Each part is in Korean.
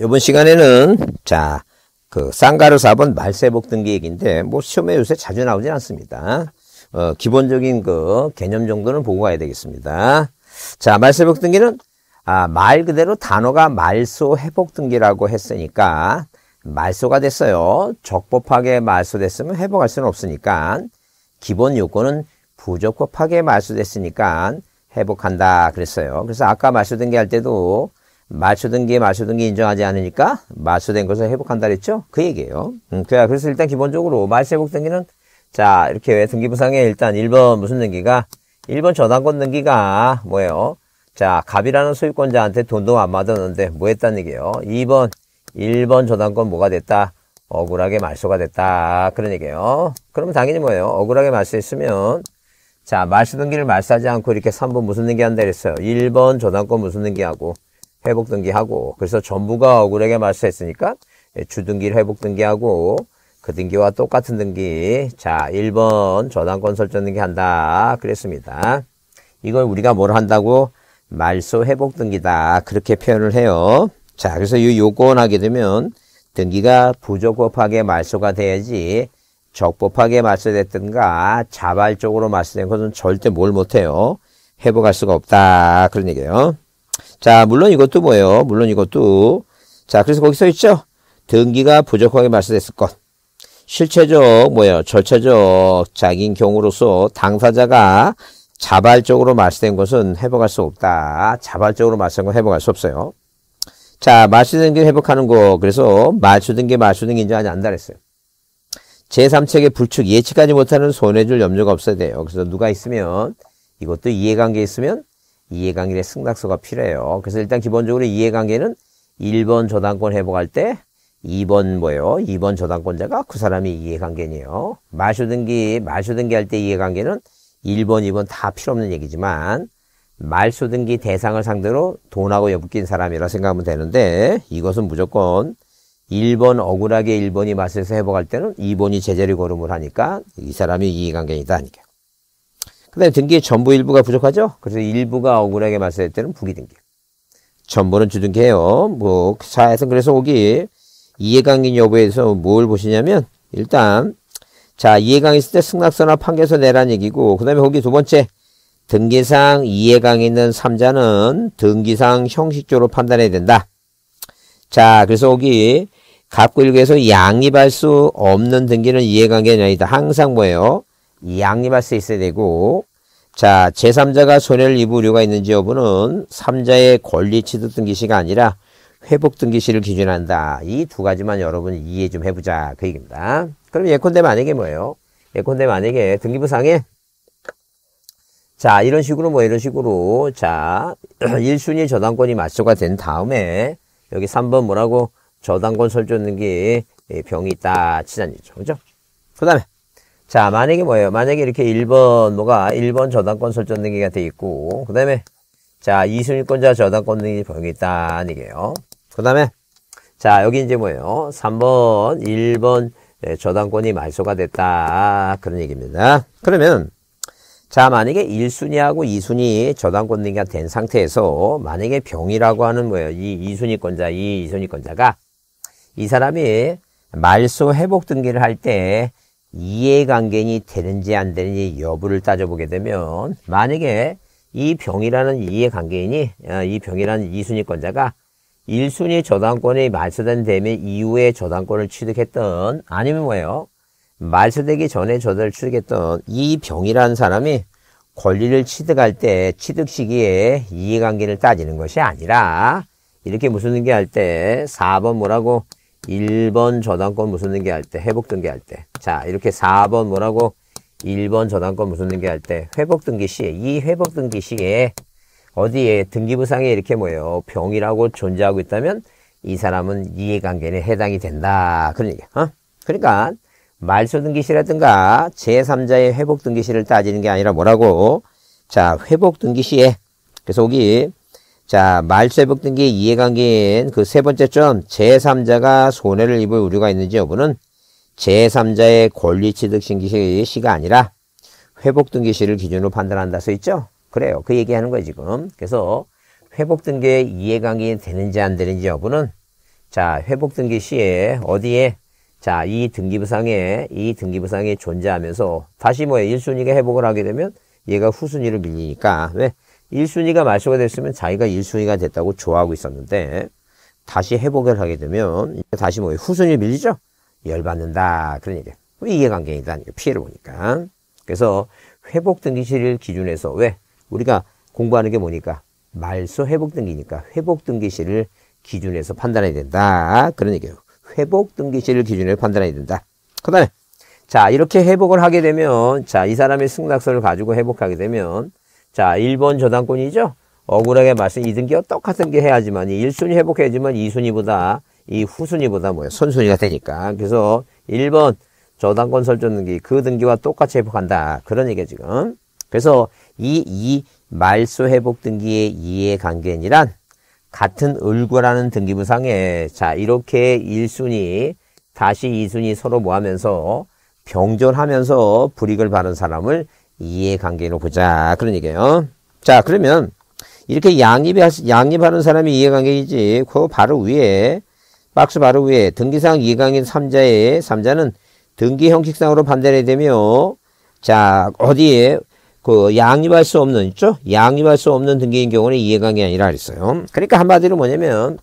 이번 시간에는 자, 그 쌍가루 4번 말세복 등기 얘기인데 뭐 시험에 요새 자주 나오진 않습니다. 어, 기본적인 그 개념 정도는 보고 가야 되겠습니다. 자, 말세복 등기는 아, 말 그대로 단어가 말소 회복 등기라고 했으니까 말소가 됐어요. 적법하게 말소됐으면 회복할 수는 없으니까 기본 요건은 부적법하게 말소됐으니까 회복한다 그랬어요. 그래서 아까 말소 등기할 때도 마초된 게 마초된 게 인정하지 않으니까 마초된 것을 회복한다 그랬죠? 그 얘기예요. 음, 그래, 서 일단 기본적으로 마초 회복 등기는 자, 이렇게 등기부상에 일단 1번 무슨 등기가 1번 저당권 등기가 뭐예요? 자, 갑이라는 소유권자한테 돈도 안 받았는데 뭐 했다는 얘기예요? 2번 1번 저당권 뭐가 됐다? 억울하게 말소가 됐다. 그런 얘기예요. 그러면 당연히 뭐예요? 억울하게 말소했으면 자, 말소 등기를 말소하지 않고 이렇게 3번 무슨 등기한다 그랬어요? 1번 저당권 무슨 등기하고 회복 등기하고 그래서 전부가 억울하게 말소했으니까 예, 주등기를 회복 등기하고 그 등기와 똑같은 등기 자 1번 저당권 설정 등기 한다 그랬습니다. 이걸 우리가 뭘 한다고 말소 회복 등기다 그렇게 표현을 해요. 자 그래서 이 요건 하게 되면 등기가 부적법하게 말소가 돼야지 적법하게 말소됐든가 자발적으로 말소된 것은 절대 뭘 못해요. 회복할 수가 없다 그런 얘기예요. 자, 물론 이것도 뭐예요? 물론 이것도. 자, 그래서 거기 써 있죠? 등기가 부족하게 발생했을 것. 실체적, 뭐예요? 절차적 자기인 경우로서 당사자가 자발적으로 말소된 것은 회복할 수 없다. 자발적으로 말소된 건 회복할 수 없어요. 자, 말소등게 회복하는 거. 그래서 말소등게말소등게 인정하지 않는다 그랬어요. 제3책의 불축 예측하지 못하는 손해줄 염려가 없어야 돼요. 그래서 누가 있으면 이것도 이해관계 있으면 이해관계의 승낙서가 필요해요. 그래서 일단 기본적으로 이해관계는 1번 저당권 회복할 때 2번 뭐예요? 2번 저당권자가 그 사람이 이해관계네요. 말소등기말소등기할 때 이해관계는 1번, 2번 다 필요 없는 얘기지만 말소등기 대상을 상대로 돈하고 엮인 사람이라 생각하면 되는데 이것은 무조건 1번 억울하게 1번이 맞서서 회복할 때는 2번이 제자리 걸음을 하니까 이 사람이 이해관계이다 하니까. 그 다음에 등기의 전부 일부가 부족하죠? 그래서 일부가 억울하게 말세할 때는 부기등기. 전부는 주등기예요. 뭐, 4에서 그래서 거기 이해관계 여부에서 대해뭘 보시냐면 일단 자 이해강 관 있을 때 승낙서나 판결서 내란 얘기고 그 다음에 거기 두 번째 등기상 이해관계 있는 삼자는 등기상 형식적으로 판단해야 된다. 자 그래서 거기 갑구 일구에서 양립할 수 없는 등기는 이해관계는 아니다. 항상 뭐예요? 양립할 수 있어야 되고 자 제3자가 손해를 입을 우려가 있는지 여부는 3자의 권리 취득 등기시가 아니라 회복 등기시를 기준한다. 이 두 가지만 여러분 이해 좀 해보자 그 얘기입니다. 그럼 예컨대 만약에 뭐예요? 예컨대 만약에 등기부상에 자 이런 식으로 뭐 이런 식으로 자 1순위 저당권이 맞소가 된 다음에 여기 3번 뭐라고 저당권 설정 등기 예, 병이 있다 치단이죠 그죠? 그 다음에 자, 만약에 뭐예요? 만약에 이렇게 1번 뭐가 1번 저당권 설정 등기가 돼 있고 그 다음에 자, 2순위권자 저당권 등기 병이 있다는 얘기요그 다음에 자, 여기 이제 뭐예요? 3번, 1번 네, 저당권이 말소가 됐다. 그런 얘기입니다. 그러면 자, 만약에 1순위하고 2순위 저당권 등기가 된 상태에서 만약에 병이라고 하는 뭐예요? 이 2순위권자, 이 2순위권자가 이 사람이 말소 회복 등기를 할때 이해관계인이 되는지 안 되는지 여부를 따져보게 되면 만약에 이 병이라는 이해관계인이 어, 이 병이라는 이순위권자가 1순위 저당권이 말소된 대매 이후에 저당권을 취득했던 아니면 뭐예요? 말소되기 전에 저당을 취득했던 이 병이라는 사람이 권리를 취득할 때 취득 시기에 이해관계를 따지는 것이 아니라 이렇게 무슨 얘기할 때 4번 뭐라고 1번 저당권 무슨등기할 때, 회복등기 할 때. 자, 이렇게 4번 뭐라고? 1번 저당권 무슨등기할 때, 회복등기 시에, 이 회복등기 시에, 어디에 등기부상에 이렇게 뭐예요? 병이라고 존재하고 있다면, 이 사람은 이해관계에 해당이 된다. 그런 얘기야. 어? 그러니까, 말소등기시라든가, 제3자의 회복등기시를 따지는 게 아니라 뭐라고? 자, 회복등기시에, 그래서 여기 자, 말세복 등기 이해관계인 그 세 번째 점, 제3자가 손해를 입을 우려가 있는지 여부는 제3자의 권리취득 신기 시가 아니라 회복 등기 시를 기준으로 판단한다 써 있죠? 그래요. 그 얘기하는 거예요, 지금. 그래서 회복 등기의 이해관계인 되는지 안 되는지 여부는 자, 회복 등기 시에 어디에 자, 이 등기부상에 이 등기부상이 존재하면서 다시 뭐예요? 1순위가 회복을 하게 되면 얘가 후순위를 밀리니까 왜? 1순위가 마쇼가 됐으면 자기가 1순위가 됐다고 좋아하고 있었는데 다시 회복을 하게 되면 다시 뭐 후순위 밀리죠? 열받는다 그런 얘기예요. 이해관계이다 피해를 보니까. 그래서 회복 등기시를 기준에서 왜 우리가 공부하는 게 뭐니까 말소 회복 등기니까 회복 등기시를 기준에서 판단해야 된다 그런 얘기예요. 회복 등기시를 기준으로 판단해야 된다. 그다음에 자 이렇게 회복을 하게 되면 자이 사람의 승낙서를 가지고 회복하게 되면 자, 1번 저당권이죠? 억울하게 말씀 이등기와 똑같은 게 해야지만 이 1순위 회복해야지만 2순위보다 이 후순위보다 뭐야 선순위가 되니까 그래서 1번 저당권 설정 등기 그 등기와 똑같이 회복한다 그런 얘기야 지금 그래서 이, 이 말소 회복 등기의 이해관계인이란 같은 을구라는 등기부상에 자 이렇게 1순위 다시 2순위 서로 뭐하면서 병존하면서 불익을 받은 사람을 이해관계로 보자. 그런 얘기예요. 자, 그러면 이렇게 양립, 양립하는 사람이 이해관계이지. 그 바로 위에, 박스 바로 위에 등기상 이해관계인 3자에, 3자는 등기 형식상으로 판단해야 되며, 자, 어디에 그 양립할 수 없는, 있죠? 양립할 수 없는 등기인 경우는 이해관계 아니라 그랬어요. 그러니까 한마디로 뭐냐면,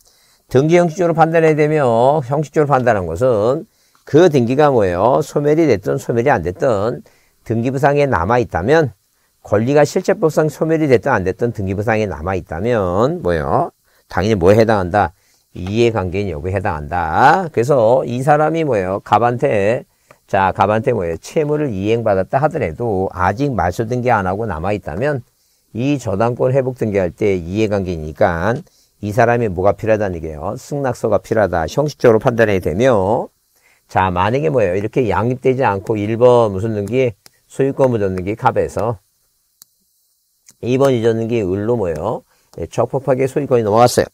등기 형식적으로 판단해야 되며, 형식적으로 판단한 것은 그 등기가 뭐예요? 소멸이 됐든 소멸이 안 됐든 등기부상에 남아있다면 권리가 실제법상 소멸이 됐든 안 됐든 등기부상에 남아있다면 뭐요? 당연히 뭐에 해당한다? 이해관계인 여부에 해당한다. 그래서 이 사람이 뭐예요? 갑한테 자 갑한테 뭐예요? 채무를 이행받았다 하더라도 아직 말소등기 안 하고 남아있다면 이 저당권 회복 등기할 때 이해관계니까 이 사람이 뭐가 필요하다는 얘기예요? 승낙서가 필요하다. 형식적으로 판단해야 되며 자 만약에 뭐예요? 이렇게 양립되지 않고 1번 무슨 등기 소유권 보전등기 갑에서 2번 이전등기 을로 모여 예, 적법하게 소유권이 넘어갔어요.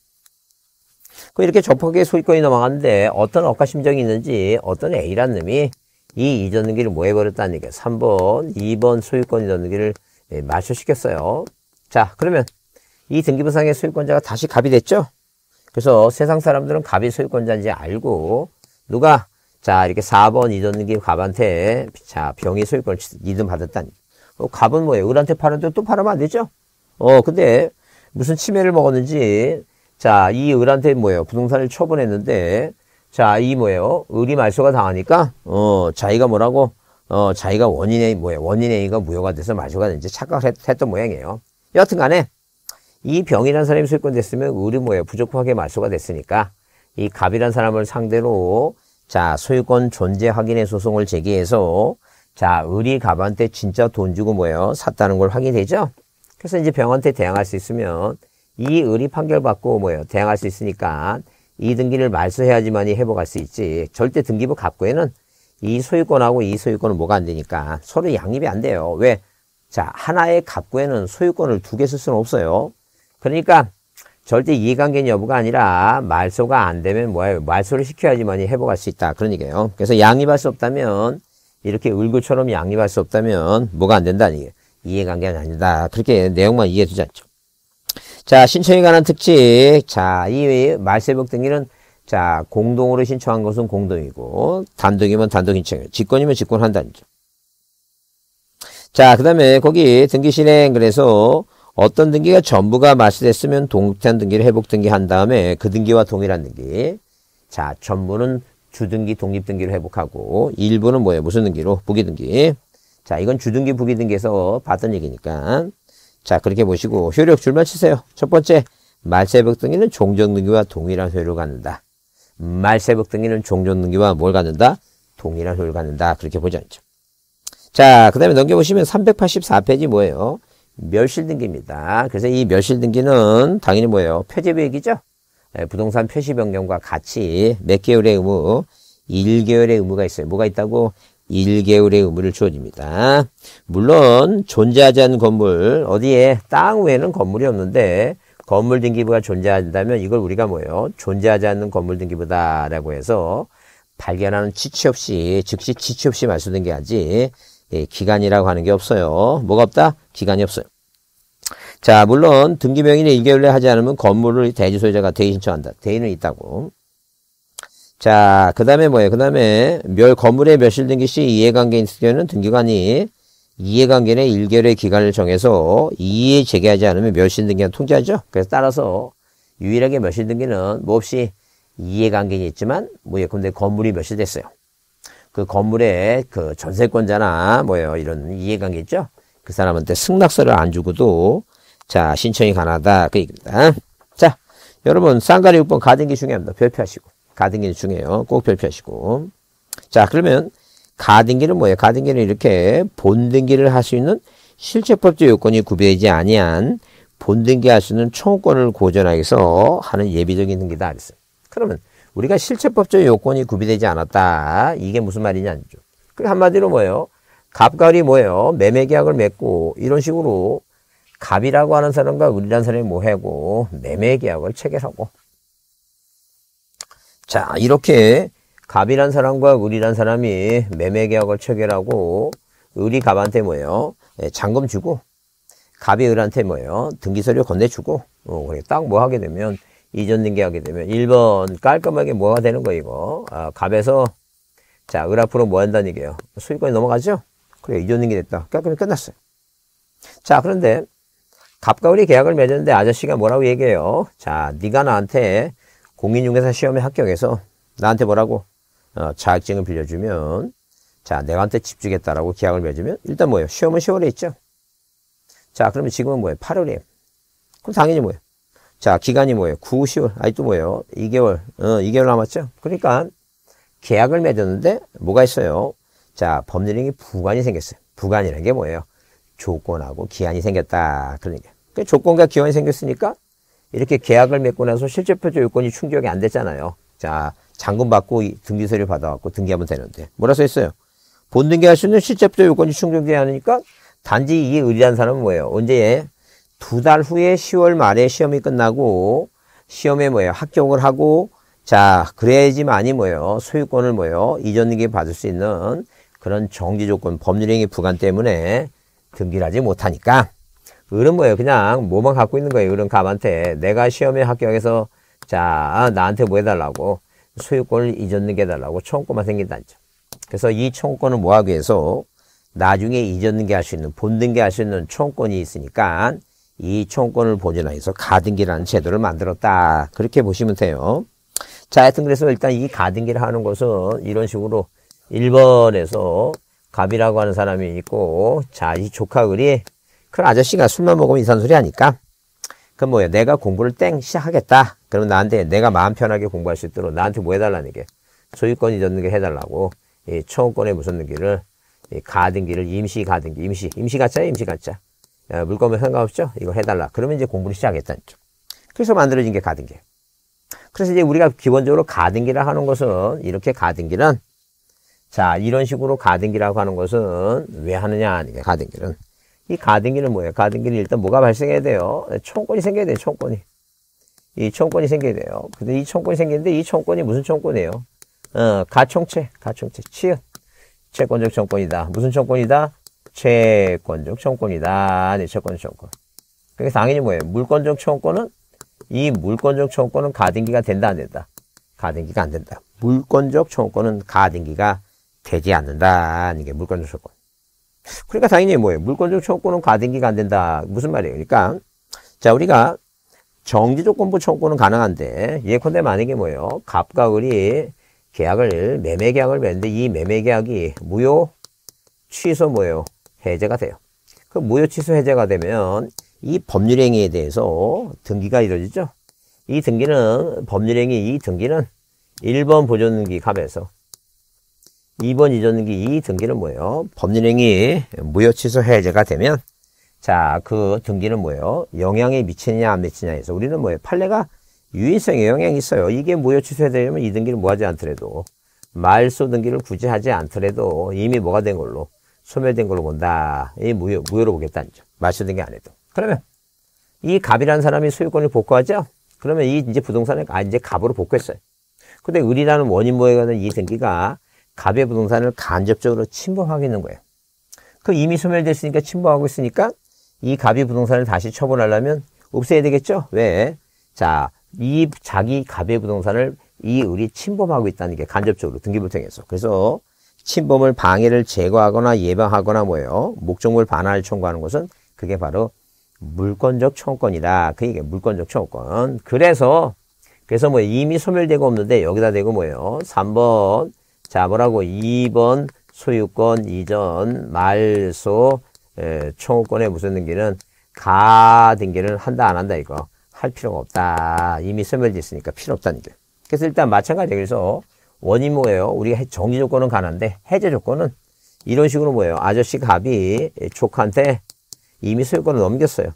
그럼 이렇게 적법하게 소유권이 넘어갔는데 어떤 억가심정이 있는지 어떤 A란 놈이 이 이전등기를 뭐해버렸다는 얘기예요. 3번, 2번 소유권 이전등기를 마셔시켰어요. 예, 자, 그러면 이 등기부상의 소유권자가 다시 갑이 됐죠? 그래서 세상 사람들은 갑이 소유권자인지 알고 누가 자, 이렇게 4번 이전기 갑한테, 자, 병의 소유권을 이득 받았다니. 어, 갑은 뭐예요? 을한테 팔았는데 또 팔으면 안 되죠? 어, 근데 무슨 치매를 먹었는지, 자, 이 을한테 뭐예요? 부동산을 처분했는데, 자, 이 뭐예요? 을이 말소가 당하니까, 어, 자기가 뭐라고? 어, 자기가 원인의 뭐예요? 원인의 이가 무효가 돼서 말소가 된지 착각했던 을 모양이에요. 여튼 하 간에, 이 병이라는 사람이 소유권 됐으면 을이 뭐예요? 부족하게 말소가 됐으니까, 이 갑이라는 사람을 상대로 자, 소유권 존재 확인의 소송을 제기해서 자, 의리 갑한테 진짜 돈 주고 뭐예요? 샀다는 걸 확인되죠? 그래서 이제 병한테 대항할 수 있으면 이 의리 판결받고 뭐예요? 대항할 수 있으니까 이 등기를 말소해야지만이 회복할 수 있지. 절대 등기부 갖고에는이 소유권하고 이 소유권은 뭐가 안 되니까 서로 양립이 안 돼요. 왜? 자, 하나의 갖고에는 소유권을 두 개 쓸 수는 없어요. 그러니까 절대 이해관계 여부가 아니라 말소가 안 되면 뭐예요? 말소를 시켜야지만이 회복할 수 있다. 그런 얘기예요. 그래서 양립할 수 없다면 이렇게 을구처럼 양립할 수 없다면 뭐가 안 된다는 얘기예요. 이해관계는 아니다. 그렇게 내용만 이해해 주지 않죠. 자, 신청에 관한 특징. 자, 이 말세복 등기는 자, 공동으로 신청한 것은 공동이고, 단독이면 단독 신청이요 직권이면 직권한다는 죠 자, 그 다음에 거기 등기 실행, 그래서 어떤 등기가 전부가 마시됐으면 동일한 등기를 회복 등기한 다음에 그 등기와 동일한 등기. 자, 전부는 주등기, 독립등기로 회복하고 일부는 뭐예요? 무슨 등기로? 부기등기. 자, 이건 주등기, 부기등기에서 봤던 얘기니까. 자, 그렇게 보시고 효력 줄만 치세요. 첫 번째, 말세복 등기는 종전 등기와 동일한 효율을 갖는다. 말세복 등기는 종전 등기와 뭘 갖는다? 동일한 효율을 갖는다. 그렇게 보죠 자, 그 다음에 넘겨보시면 384페이지 뭐예요? 멸실등기입니다. 그래서 이 멸실등기는 당연히 뭐예요? 표제비액이죠? 예, 부동산 표시변경과 같이 몇 개월의 의무? 1개월의 의무가 있어요. 뭐가 있다고? 1개월의 의무를 주어집니다. 물론 존재하지 않은 건물, 어디에 땅 외에는 건물이 없는데 건물 등기부가 존재한다면 이걸 우리가 뭐예요? 존재하지 않는 건물 등기부다라고 해서 발견하는 지체 없이 즉시 지체 없이 말소등기하지 예, 기간이라고 하는 게 없어요. 뭐가 없다? 기간이 없어요. 자, 물론 등기명인의 1개월 내에 하지 않으면 건물을 대지 소유자가 대 신청한다. 대인은 있다고. 자, 그 다음에 뭐예요? 그 다음에 멸 건물의 멸실 등기 시 이해관계인 경우는 등기관이 이해관계 내 1개월의 기간을 정해서 이해 재개하지 않으면 멸실 등기는 통제하죠. 그래서 따라서 유일하게 멸실 등기는 뭐없 이해관계는 이 있지만 뭐예요? 근데 건물이 멸실됐어요. 그 건물의 그 전세권자나 뭐예요? 이런 이해관계 있죠? 그 사람한테 승낙서를 안 주고도 자, 신청이 가능하다. 그 얘기입니다. 자, 여러분, 쌍가리 6번 가등기 중요합니다. 별표하시고. 가등기 중요해요. 꼭 별표하시고. 자, 그러면 가등기는 뭐예요? 가등기는 이렇게 본등기를 할 수 있는 실체법적 요건이 구비되지 아니한 본등기할 수 있는 청권을 고전하기 위해서 하는 예비적인 등기다 그랬어요. 그러면 우리가 실체법적 요건이 구비되지 않았다. 이게 무슨 말이냐죠. 그 한마디로 뭐예요? 갑갈이 뭐예요? 매매계약을 맺고 이런 식으로 갑이라고 하는 사람과 을이라는 사람이 모해고 매매 계약을 체결하고 자 이렇게 갑이란 사람과 을이란 사람이 매매 계약을 체결하고 을이 갑한테 뭐예요? 예, 잔금 주고 갑이 을한테 뭐예요? 등기서류 건네주고 어, 딱뭐 하게 되면 이전 등기하게 되면 1번 깔끔하게 뭐가 되는 거 이거 아, 갑에서 자, 을 앞으로 뭐 한다는 얘기예요? 수익권이 넘어가죠? 그래, 이전 등기 됐다. 깔끔히 그러니까 끝났어요. 자, 그런데 갑과을이 계약을 맺었는데 아저씨가 뭐라고 얘기해요? 자, 네가 나한테 공인중개사 시험에 합격해서 나한테 뭐라고? 어, 자격증을 빌려주면 자, 내가한테 집 주겠다라고 계약을 맺으면 일단 뭐예요? 시험은 10월에 있죠. 자, 그러면 지금은 뭐예요? 8월이에요. 그럼 당연히 뭐예요? 자, 기간이 뭐예요? 9, 10월. 아니 또 뭐예요? 2개월. 어, 2개월 남았죠. 그러니까 계약을 맺었는데 뭐가 있어요? 자, 법률행위 부관이 생겼어요. 부관이라는 게 뭐예요? 조건하고 기한이 생겼다. 그러니까 그 조건과 기원이 생겼으니까 이렇게 계약을 맺고 나서 실제 표적 요건이 충족이 안 됐잖아요. 자, 잔금 받고 등기서류 받아갖고 등기하면 되는데. 뭐라 써 있어요? 본등기할 수 있는 실제 표적 요건이 충족되지 않으니까 단지 이에 의리한 사람은 뭐예요? 언제? 두 달 후에 10월 말에 시험이 끝나고 시험에 뭐예요? 합격을 하고 자, 그래야지만이 뭐예요? 소유권을 뭐예요? 이전등기 받을 수 있는 그런 정지 조건, 법률행위 부관 때문에 등기를 하지 못하니까 을은 뭐예요? 그냥 뭐만 갖고 있는 거예요. 을은 갑한테 내가 시험에 합격해서 자 나한테 뭐 해달라고 소유권을 잊었는게 해달라고 총권만 생긴다는 점. 그래서 이총권을 뭐하기 위해서 나중에 잊었는게 할 수 있는 본등게할 수 있는 총권이 있으니까 이총권을 보존하여서 가등기라는 제도를 만들었다. 그렇게 보시면 돼요. 자 하여튼 그래서 일단 이 가등기를 하는 것은 이런 식으로 1번에서 갑이라고 하는 사람이 있고 자이 조카글이 그런 아저씨가 술만 먹으면 이산소리 하니까 그럼 뭐야 내가 공부를 땡 시작하겠다. 그럼 나한테 내가 마음 편하게 공부할 수 있도록 나한테 뭐 해달라는 게 소유권 이 젖는 게 해달라고 이청구권에 무슨 등기를 이 가등기를 임시 가등기 임시 임시 가짜야 임시 가짜 야, 어, 물건은 상관없죠 이거 해달라 그러면 이제 공부를 시작했다는 점 그래서 만들어진 게 가등기 그래서 이제 우리가 기본적으로 가등기라 하는 것은 이렇게 가등기는 자 이런 식으로 가등기라고 하는 것은 왜 하느냐 가등기는 이 가등기는 뭐예요? 가등기는 일단 뭐가 발생해야 돼요? 총권이 생겨야 돼요, 총권이. 이 총권이 생겨야 돼요. 근데 이 총권이 생기는데 이 총권이 무슨 총권이에요? 어, 가총체, 가총체, 치은. 채권적 총권이다 무슨 총권이다 채권적 총권이다 네, 채권적 총권 그게 당연히 뭐예요? 물권적 총권은이 물권적 총권은 가등기가 된다 안 된다? 가등기가 안 된다. 물권적 총권은 가등기가 되지 않는다. 이게 물권적 총권 그러니까 당연히 뭐예요? 물권적 청구권은 가등기가 안 된다. 무슨 말이에요? 그러니까 자 우리가 정지 조건부 청구은 가능한데 예컨대 만약에 뭐예요? 갑과 을이 계약을 매매 계약을 맺는데 이 매매 계약이 무효 취소 뭐예요? 해제가 돼요. 그 무효 취소 해제가 되면 이 법률행위에 대해서 등기가 이루어지죠. 이 등기는 법률행위 이 등기는 1번 보존등기 갑에서 2번 이전등기 등기는 뭐예요? 법률행위 무효취소 해제가 되면 자, 그 등기는 뭐예요? 영향이 미치느냐 안 미치냐 해서 우리는 뭐예요? 판례가 유인성에 영향이 있어요. 이게 무효취소에 해 되면 이 등기를 뭐하지 않더라도 말소 등기를 굳이 하지 않더라도 이미 뭐가 된 걸로 소멸된 걸로 본다. 이 무효, 무효로 보겠다는 점. 말소 등기 안 해도. 그러면 이 갑이라는 사람이 소유권을 복구하죠? 그러면 이 이제 부동산을 아, 이제 갑으로 복구했어요. 근데 을이라는 원인 모에 관한 이 등기가 갑의 부동산을 간접적으로 침범하고 있는 거예요. 그 이미 소멸됐으니까 침범하고 있으니까 이 갑이 부동산을 다시 처분하려면 없애야 되겠죠? 왜? 자, 이 자기 갑의 부동산을 이 을이 침범하고 있다는 게 간접적으로 등기부통에서 그래서 침범을 방해를 제거하거나 예방하거나 뭐예요? 목적물 반환을 청구하는 것은 그게 바로 물권적 청구권이다. 그얘기 물권적 청구권. 그래서 그래서 뭐 이미 소멸되고 없는데 여기다 대고 뭐예요? 3번 자, 뭐라고? 2번 소유권 이전 말소 에, 총구권의 무슨 등기는 가 등기를 한다 안 한다 이거 할 필요가 없다. 이미 소멸돼 있으니까 필요 없다는 게. 그래서 일단 마찬가지예 그래서 원인 뭐예요? 우리가 정지 조건은 가는데 해제 조건은 이런 식으로 뭐예요? 아저씨 갑이 조카한테 이미 소유권을 넘겼어요.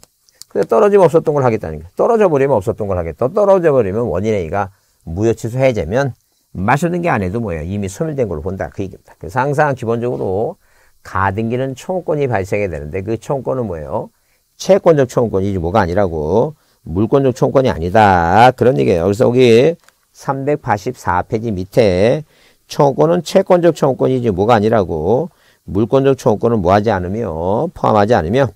근데 떨어지면 없었던 걸 하겠다는 게. 떨어져 버리면 없었던 걸 하겠다. 떨어져 버리면 원인 A가 무효 취소 해제면 마시는 게 아니도 뭐예요. 이미 소멸된 걸로 본다. 그 얘기입니다. 그래서 항상 기본적으로 가등기는 총권이 발생해야 되는데 그 총권은 뭐예요? 채권적 총권이지 뭐가 아니라고 물권적 총권이 아니다. 그런 얘기예요. 그래서 여기 384페이지 밑에 총권은 채권적 총권이지 뭐가 아니라고 물권적 총권은 뭐하지 않으며 포함하지 않으며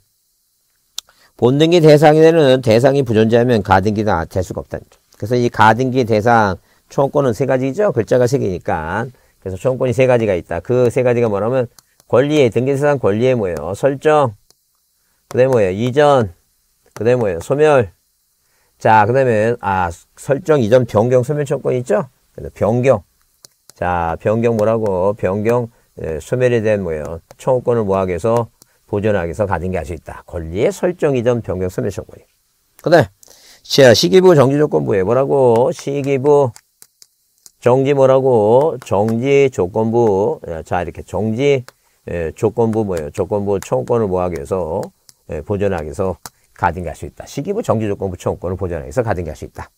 본등기 대상이 되는 대상이 부존재하면 가등기가 될 수가 없다. 그래서 이 가등기 대상 초원권은 세 가지죠. 글자가 세 개니까. 그래서 초원권이 세 가지가 있다. 그 세 가지가 뭐냐면 권리의 등기사상 권리의 뭐예요? 설정. 그다음에 뭐예요? 이전. 그다음에 뭐예요? 소멸. 자, 그다음에 아, 설정 이전 변경 소멸 청권 있죠? 그래서 변경. 자, 변경 뭐라고? 변경 예, 소멸에 대한 뭐예요? 청구권을 뭐하게 해서 보존하기 위해서 가진 게할 수 있다. 권리의 설정 이전 변경 소멸 청구권이. 그다음 시기부 정지조건 부예요 뭐라고? 시기부 정지 뭐라고? 정지 조건부. 예, 자, 이렇게 정지 예, 조건부 뭐예요? 조건부 청구권을 뭐하기 위해서, 예, 보존하기 위해서 가등기할 수 있다. 시기부 정지 조건부 청구권을 보존하기 위해서 가등기할 수 있다.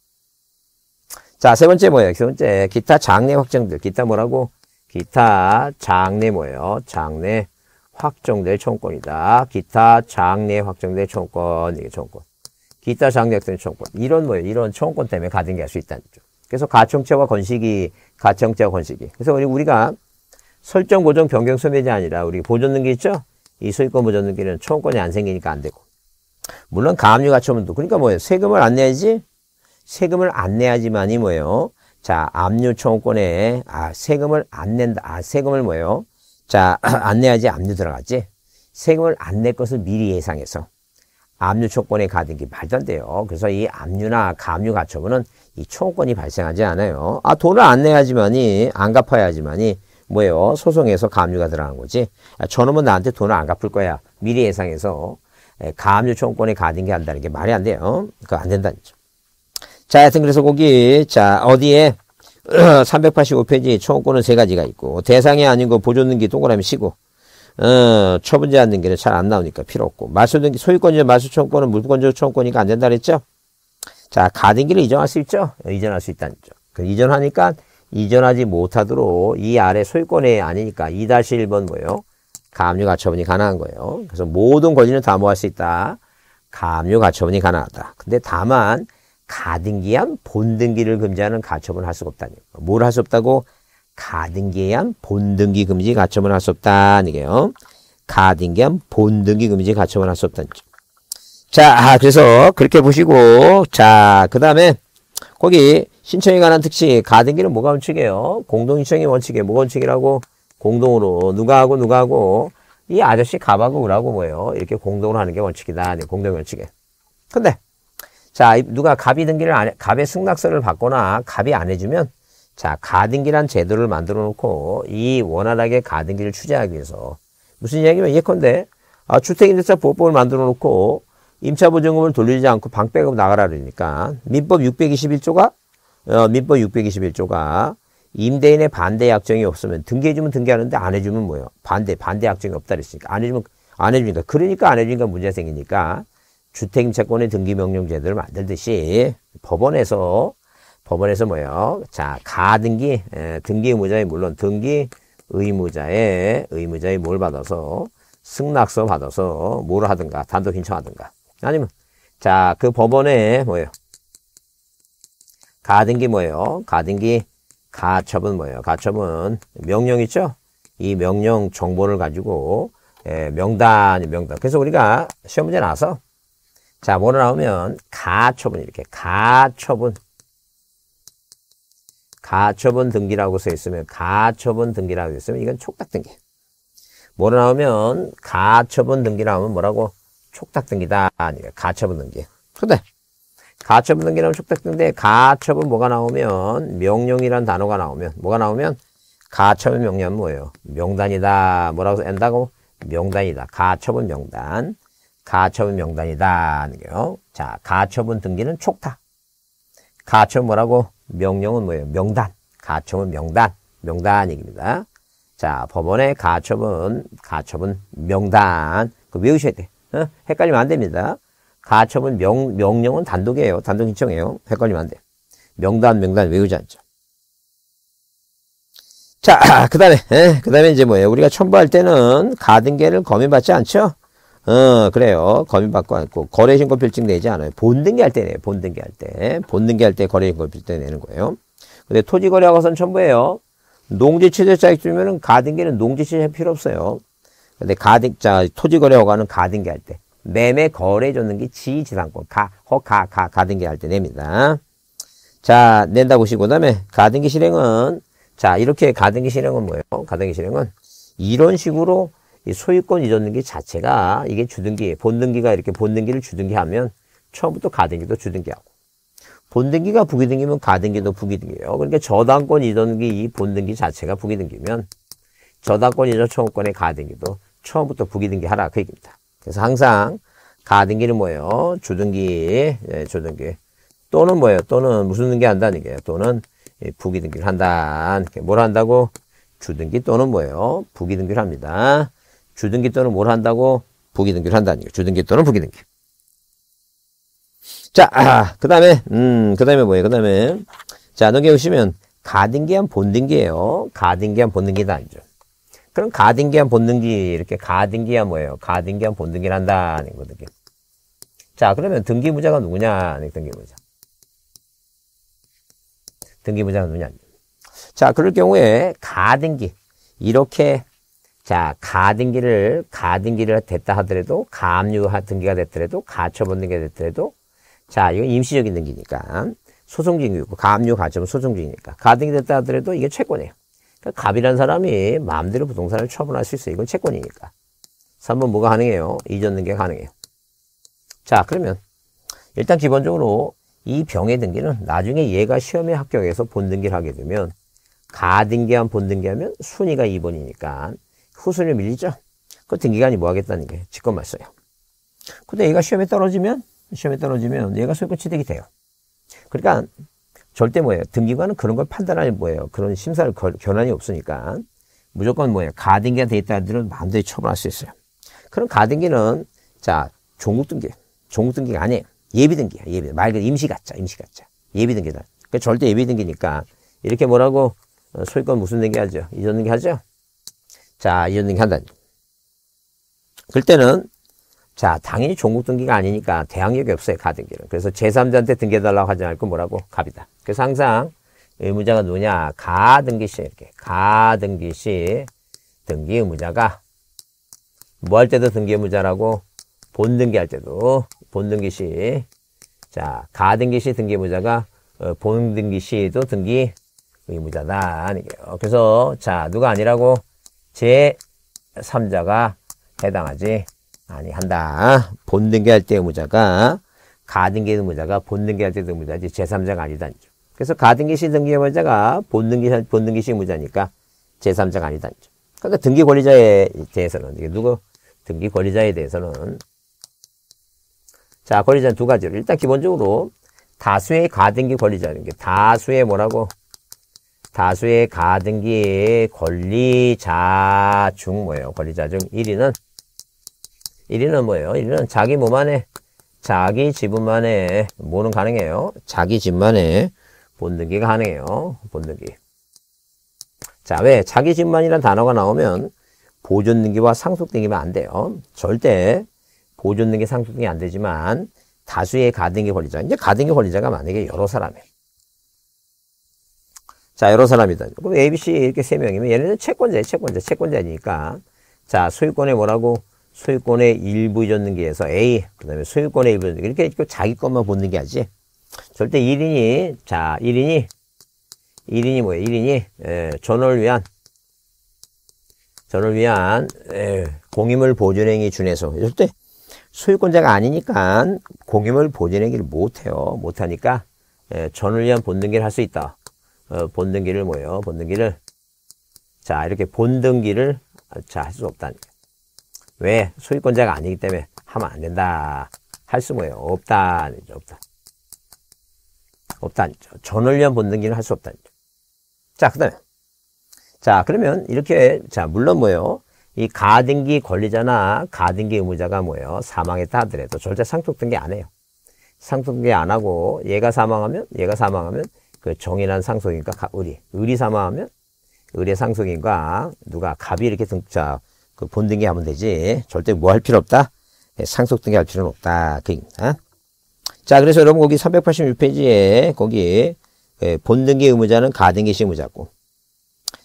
자, 세 번째 뭐예요? 세 번째. 기타 장례 확정들. 기타 뭐라고? 기타 장례 뭐예요? 장례 확정될 청구권이다. 기타 장례 확정될 청구권. 이게 청구권. 기타 장례 확정될 청구권. 이런 뭐예요? 이런 청구권 때문에 가등기할 수 있다는 거죠. 그래서 가청체와 건식이 가청체와 건식이. 그래서 우리가 설정 보정 변경 소멸이 아니라 우리 보존 등기 있죠? 이 소유권 보존 등기는 청구권이 안 생기니까 안 되고. 물론 가압류 가처분도 그러니까 뭐예요? 세금을 안 내야지. 세금을 안 내야지만이 뭐예요? 자, 압류 청구권에 아, 세금을 안 낸다. 아, 세금을 뭐예요? 자, 안 내야지 압류 들어갔지. 세금을 안 낼 것을 미리 예상해서 압류 초권에 가든 게 말도 안 돼요. 그래서 이 압류나 감류 가처분은 이 초권이 발생하지 않아요. 아 돈을 안 내야지만이 안 갚아야지만이 뭐예요? 소송에서 감류가 들어간 거지. 아, 저놈은 나한테 돈을 안 갚을 거야. 미리 예상해서 에, 예, 감류초권에 가든 게 한다는 게 말이 안 돼요. 그거 안 된다는 거죠. 자, 하여튼 그래서 거기 자 어디에 385페이지 초권은 세 가지가 있고 대상이 아닌 거 보존등기 동그라미 시고 어, 처분제 한 등기는 잘 안 나오니까 필요 없고 마수등기 소유권이나 마수청구권은 물권조청구권이니까 안 된다 그랬죠? 자 가등기를 이전할 수 있죠? 예, 이전할 수 있다는 거죠. 그 이전하니까 이전하지 못하도록 이 아래 소유권에 아니니까 2-1번 뭐예요? 가압류 가처분이 가능한 거예요. 그래서 모든 권리는 다 모할 수 있다. 가압류 가처분이 가능하다. 근데 다만 가등기한 본등기를 금지하는 가처분을 할 수가 없다니. 뭘할 수 없다고? 가등기 의한 본등기 금지 가처분 할수 없다는 얘기예요. 가등기 의한 본등기 금지 가처분 할수 없다는 점. 자, 아, 그래서 그렇게 보시고 자, 그 다음에 거기 신청에 관한 특징, 가등기는 뭐가 원칙이에요? 공동신청의 원칙이에요. 뭐가 원칙이라고? 공동으로 누가 하고 누가 하고 이 아저씨 가방고 우라고 뭐예요? 이렇게 공동으로 하는 게 원칙이다. 네, 공동 원칙에. 근데 자 누가 갑이 등기를 안 해, 갑의 승낙서를 받거나 갑이 안 해주면 자, 가등기란 제도를 만들어 놓고 이 원활하게 가등기를 추진하기 위해서 무슨 이야기면 예컨대 아, 주택임대차 보호법을 만들어 놓고 임차 보증금을 돌리지 않고 방백업 나가라 그러니까 민법 621조가 어, 민법 621조가 임대인의 반대 약정이 없으면 등기해주면 등기하는데 안 해주면 뭐예요? 반대 반대 약정이 없다 그랬으니까 안 해주면 안 해주니까 그러니까 안 해주니까 문제가 생기니까 주택임차권의 등기명령 제도를 만들듯이 법원에서 법원에서 뭐예요? 자, 가등기, 에, 등기 의무자의 물론 등기 의무자의 의무자의 뭘 받아서 승낙서 받아서 뭘 하든가 단독 신청하든가 아니면 자, 그 법원에 뭐예요? 가등기 뭐예요? 가등기 가첩은 뭐예요? 가첩은 명령 있죠? 이 명령 정보를 가지고 예, 명단이 명단. 그래서 우리가 시험 문제 나서 자, 뭐로 나오면 가처분 이렇게 가처분 가처분 등기라고 써 있으면 가처분 등기라고 써 있으면 이건 촉탁 등기. 뭐로 나오면 가처분 등기라고 하면 뭐라고? 촉탁 등기다. 아니요 가처분 등기. 근데 가처분 등기라면 촉탁 등기인데 가처분 뭐가 나오면 명령이란 단어가 나오면 뭐가 나오면 가처분 명령은 뭐예요? 명단이다. 뭐라고 앤다고? 명단이다. 가처분 명단. 가처분 명단이다. 자, 가처분 등기는 촉탁. 가처분 뭐라고? 명령은 뭐예요? 명단. 가처분 명단. 명단 얘기입니다. 자, 법원의 가첩은, 가첩은 명단. 그 외우셔야 돼. 어? 헷갈리면 안 됩니다. 가첩은 명, 명령은 단독이에요. 단독 신청이에요. 헷갈리면 안 돼. 명단, 명단 외우지 않죠. 자, 그 다음에, 그 다음에 이제 뭐예요? 우리가 첨부할 때는 가등계를 검인받지 않죠? 어, 그래요. 검인받고 않고. 거래신고필증 내지 않아요. 본등기 할 때 내요. 본등기 할 때. 본등기 할 때 거래신고필증 내는 거예요. 근데 토지거래하고선 첨부해요. 농지 취득 자격 주면은 가등기는 농지 취득 자 필요 없어요. 근데 가등, 자, 토지거래허가는 가등기 할 때. 매매 거래 줬는게 지지상권. 가, 허, 가, 가, 가등기 할 때 냅니다. 자, 낸다 보시고, 그 다음에 가등기 실행은, 자, 이렇게 가등기 실행은 뭐예요? 가등기 실행은 이런 식으로 이 소유권 이전등기 자체가 이게 주등기, 본등기가 이렇게 본등기를 주등기하면 처음부터 가등기도 주등기하고 본등기가 부기등기면 가등기도 부기등기예요. 그러니까 저당권 이전등기 이 본등기 자체가 부기등기면 저당권 이전 청구권의 가등기도 처음부터 부기등기하라 그 얘기입니다. 그래서 항상 가등기는 뭐예요? 주등기, 예, 주등기 또는 뭐예요? 또는 무슨 등기 한다는 게요 또는 부기등기를 한다. 뭘 한다고? 주등기 또는 뭐예요? 부기등기를 합니다. 주등기 또는 뭘 한다고? 부기등기를 한다는 거예요 주등기 또는 부기등기. 자, 아, 그 다음에, 음, 그 다음에 뭐예요? 그 다음에. 자, 여기 보시면 가등기한 본등기예요 가등기한 본등기다. 이죠 그럼 가등기한 본등기, 이렇게 가등기한 뭐예요? 가등기한 본등기를 한다는 거거든요. 자, 그러면 등기부자가 누구냐? 네, 등기부자. 등기부자가 누구냐? 자, 그럴 경우에 가등기. 이렇게 자, 가 등기를, 가 등기를 됐다 하더라도, 감압류 등기가 됐더라도, 가처분 등기가 됐더라도, 자, 이건 임시적인 등기니까. 소송 중이고, 감압류 가처분 소송 중이니까. 가 등기 됐다 하더라도 이게 채권이에요. 그러니까 갑이라는 사람이 마음대로 부동산을 처분할 수 있어요. 이건 채권이니까. 3번 뭐가 가능해요? 이전 등기가 가능해요. 자, 그러면 일단 기본적으로 이 병의 등기는 나중에 얘가 시험에 합격해서 본 등기를 하게 되면 가 등기한 본 등기하면 순위가 2번이니까 후순위 밀리죠. 그 등기관이 뭐 하겠다는 게 직권 말소예요. 근데 얘가 시험에 떨어지면 시험에 떨어지면 얘가 소유권 취득이 돼요. 그러니까 절대 뭐예요. 등기관은 그런 걸 판단할 뭐예요. 그런 심사를 걸, 견안이 없으니까 무조건 뭐예요. 가등기가 돼있다 들은 반드시 처분할 수 있어요. 그런 가등기는 자 종국등기, 종국등기가 아니에요. 예비등기야. 예비 말 그대로 임시가짜, 임시가짜. 예비등기다. 그 절대 예비등기니까 이렇게 뭐라고 어, 소유권 무슨 등기 하죠? 이전 등기 하죠? 자, 이런 등기 한다. 그때는 자, 당연히 종국 등기가 아니니까 대항력이 없어요, 가등기는. 그래서 제3자한테 등기해달라고 하지 않고 뭐라고? 갑이다. 그래서 항상 의무자가 누구냐? 가등기 시 이렇게. 가등기 시 등기 의무자가 뭐 할 때도 등기 의무자라고 본등기 할 때도 본등기 시 자, 가등기 시 등기 의무자가 어, 본등기 시도 등기 의무자다. 아니에요. 그래서 자, 누가 아니라고 제3자가 해당하지 아니한다. 본등기할 때 의무자가 가등기 의무자가 본등기할 때 의무자지 제3자가 아니다 그래서 가등기 시등기 의무자가 본등기 본등기 시의무자니까 제3자가 아니다 그러니까 등기 권리자에 대해서는 이게 누구 등기 권리자에 대해서는 자 권리자는 두 가지로 일단 기본적으로 다수의 가등기 권리자는 게 다수의 뭐라고 다수의 가등기 권리자중 뭐예요? 권리자중 1위는 1위는 뭐예요? 1위는 자기 몸만에 자기 지분만에 뭐는 가능해요? 자기 집만에 본등기가 능해요 본등기. 자, 왜 자기 집만이란 단어가 나오면 보존등기와 상속등기면 안 돼요. 절대 보존등기, 상속등기 안 되지만 다수의 가등기 권리자. 이제 가등기 권리자가 만약에 여러 사람이에요. 자, 이런 사람이다. 그럼 A, B, C 이렇게 세 명이면 얘네는 채권자예요, 채권자. 채권자니까. 자, 소유권에 뭐라고? 소유권의 일부 전등기에서 A, 그 다음에 소유권의 일부 전등기. 이렇게 자기 것만 보는 게 하지. 절대 1인이, 자, 1인이, 1인이 뭐예요? 1인이, 예, 전을 위한, 전을 위한 예, 공임을 보존행위 준해서 절대 소유권자가 아니니까 공임을 보존행위를 못해요. 못하니까 예, 전을 위한 본등기를 할 수 있다. 어, 본등기를 뭐예요? 본등기를 자 이렇게 본등기를 자 할 수 없다는 거예요. 왜? 소유권자가 아니기 때문에 하면 안 된다. 할 수 뭐예요? 없다. 아니죠. 없다. 없다. 아니죠. 전월련 본등기는 할 수 없다. 아니죠. 자, 그 다음에. 자, 그러면 이렇게, 자, 물론 뭐예요? 이 가등기 권리자나 가등기 의무자가 뭐예요? 사망했다 하더라도 절대 상속등기 안 해요. 상속등기 안 하고 얘가 사망하면, 얘가 사망하면 그정인란 상속인과 갑, 의리. 의리 삼아 하면 의리 상속인과 누가 갑이 이렇게 등자 그 본등기 하면 되지. 절대 뭐 할 필요 없다. 예, 상속 등기 할 필요는 없다. 그입 어? 자, 그래서 여러분 거기 386페이지에 거기 예, 본등기 의무자는 가등기시무자고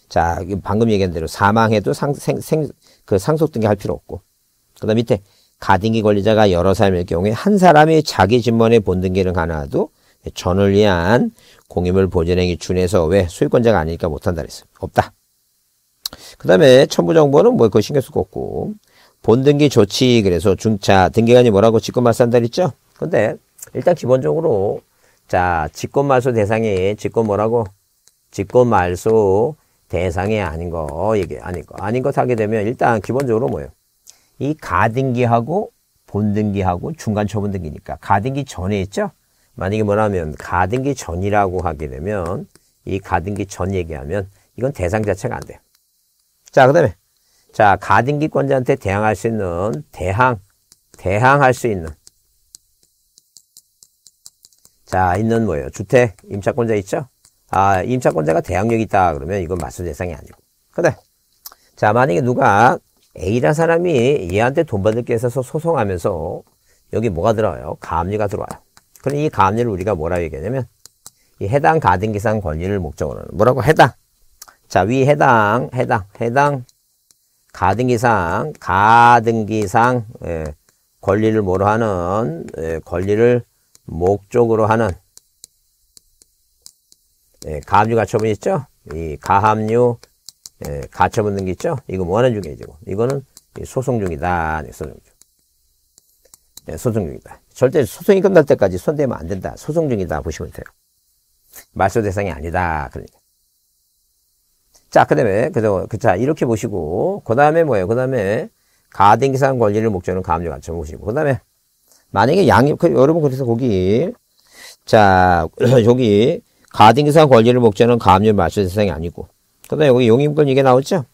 자, 방금 얘기한 대로 사망해도 상, 생, 생, 그 상속 등기 할 필요 없고. 그 다음 밑에 가등기 권리자가 여러 사람일 경우에 한 사람이 자기 집만의 본등기를 하나도 전을 위한 공임을 보전행위 준해서 왜 소유권자가 아니니까 못한다 그랬어요. 없다. 그 다음에 첨부정보는 뭐 그거 신경 쓰고 없고 본등기 조치 그래서 중차 등기관이 뭐라고 직권말소한다 그랬죠? 근데 일단 기본적으로 자 직권말소 대상이 직권 뭐라고? 직권말소 대상이 아닌 거 얘기 아닌 거 아닌 거 하게 되면 일단 기본적으로 뭐예요? 이 가등기하고 본등기하고 중간 초본등기니까 가등기 전에 있죠? 만약에 뭐냐면 가등기 전이라고 하게 되면 이 가등기 전 얘기하면 이건 대상 자체가 안 돼요. 자, 그 다음에 자 가등기권자한테 대항할 수 있는 대항, 대항할 수 있는 자 있는 뭐예요? 주택 임차권자 있죠? 아 임차권자가 대항력 이 있다 그러면 이건 맞수 대상이 아니고. 근데 자 만약에 누가 a 라는 사람이 얘한테 돈 받을 게 있어서 소송하면서 여기 뭐가 들어와요? 가압류가 들어와요. 그럼 이 가압류를 우리가 뭐라고 얘기하냐면 이 해당 가등기상 권리를 목적으로 하는 뭐라고 해당 자 위 해당 해당 해당 가등기상 가등기상 예, 권리를 뭐로 하는 예, 권리를 목적으로 하는 예, 가압류 가처분 있죠 이 가압류 예, 가처분 등기 있죠 이거 원한 뭐 중이지고 이거는 소송 중이다 소송 중 예, 소송 중이다 절대 소송이 끝날 때까지 손대면 안 된다. 소송 중이다 보시면 돼요. 말소 대상이 아니다. 그러니까. 자, 그 다음에, 그래서, 그, 자, 이렇게 보시고, 그 다음에 뭐예요? 그 다음에, 가등기상 권리를 목적으로 가압류 갖춰보시고, 그 다음에, 만약에 양육, 그, 여러분, 그래서 거기, 자, 여기, 가등기상 권리를 목적으로 가압류 말소 대상이 아니고, 그 다음에 여기 용인권 이게 나오죠?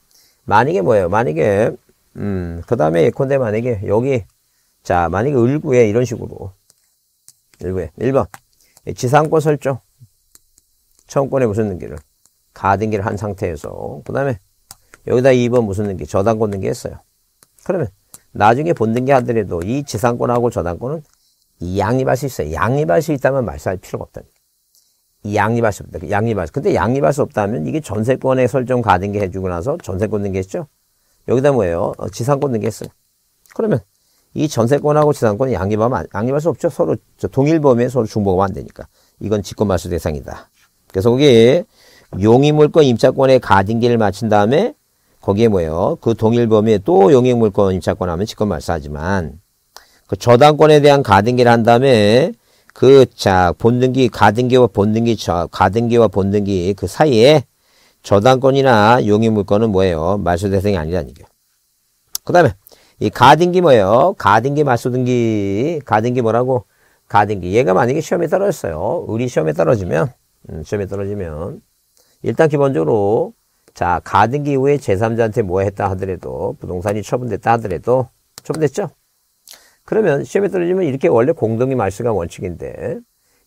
만약에 뭐예요? 만약에, 음, 그 다음에 예컨대 만약에 여기, 자, 만약에 을구에 이런 식으로 을구에 1번 예, 지상권 설정 청권에 무슨 등기를 가등기를 한 상태에서 그 다음에 여기다 2번 무슨 등기 저당권 등기 했어요. 그러면 나중에 본등기 하더라도 이 지상권하고 저당권은 양립할 수 있어요. 양립할 수 있다면 말살 필요가 없다니까. 양립할 수 없다. 양립할 수. 근데 양립할 수 없다면 이게 전세권의 설정 가등기 해주고 나서 전세권 등기 했죠? 여기다 뭐예요? 어, 지상권 등기 했어요. 그러면 이 전세권하고 지상권 이 양립하면 양립할 수 없죠. 서로 동일 범위에 서로 중복하면 안 되니까. 이건 직권말소 대상이다. 그래서 거기에 용익물권 임차권의 가등기를 마친 다음에 거기에 뭐예요? 그 동일 범위에 또 용익물권 임차권 하면 직권말소하지만 그 저당권에 대한 가등기를 한 다음에 그 자 본등기 가등기와 본등기 저 가등기와 본등기 그 사이에 저당권이나 용익물권은 뭐예요? 말소 대상이 아니라는 얘기예요. 그 다음에 이 가등기 뭐예요? 가등기 말소등기 가등기 뭐라고? 가등기 얘가 만약에 시험에 떨어졌어요. 우리 시험에 떨어지면 음, 시험에 떨어지면 일단 기본적으로 자 가등기 이후에 제3자한테 뭐 했다 하더라도 부동산이 처분됐다 하더라도 처분됐죠? 그러면 시험에 떨어지면 이렇게 원래 공동의 말소가 원칙인데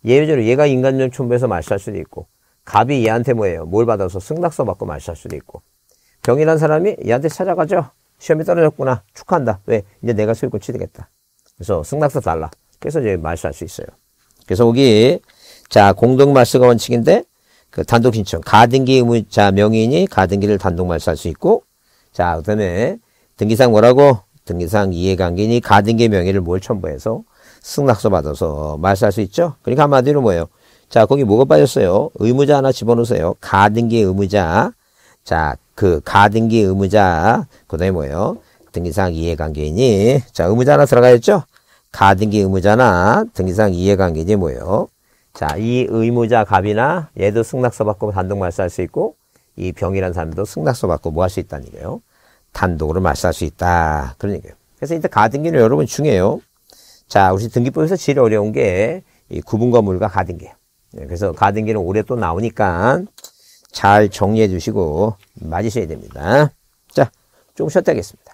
예외적으로 얘가 인간점 첨부해서 말소할 수도 있고 갑이 얘한테 뭐예요? 뭘 받아서 승낙서 받고 말소할 수도 있고 병이란 사람이 얘한테 찾아가죠. 시험이 떨어졌구나. 축하한다. 왜? 이제 내가 수익을 취득했다. 그래서 승낙서 달라. 그래서 이제 말수할 수 있어요. 그래서 거기 자 공동 말수가 원칙인데 그 단독 신청 가등기 의무자 명의인이 가등기를 단독 말수할 수 있고 자 그다음에 등기상 뭐라고 등기상 이해관계인이 가등기 명의를 뭘 첨부해서 승낙서 받아서 말수할 수 있죠. 그러니까 한마디로 뭐예요? 자 거기 뭐가 빠졌어요? 의무자 하나 집어넣으세요. 가등기 의무자 자그 가등기 의무자 그다음에 뭐예요? 등기상 이해관계인이 자 의무자 하나 들어가였죠? 가등기 의무자나 등기상 이해관계인이 뭐예요? 자 이 의무자 갑이나 얘도 승낙서 받고 단독 말소할 수 있고 이 병이라는 사람도 승낙서 받고 뭐 할 수 있다는 얘기예요? 단독으로 말소할 수 있다 그런 얘기예요. 그래서 일단 가등기는 여러분 중요해요. 자 우리 등기법에서 제일 어려운 게 이 구분과물과 가등기예요. 네, 그래서 가등기는 올해 또 나오니까 잘 정리해 주시고 맞으셔야 됩니다. 자, 조금 쉬었다 하겠습니다.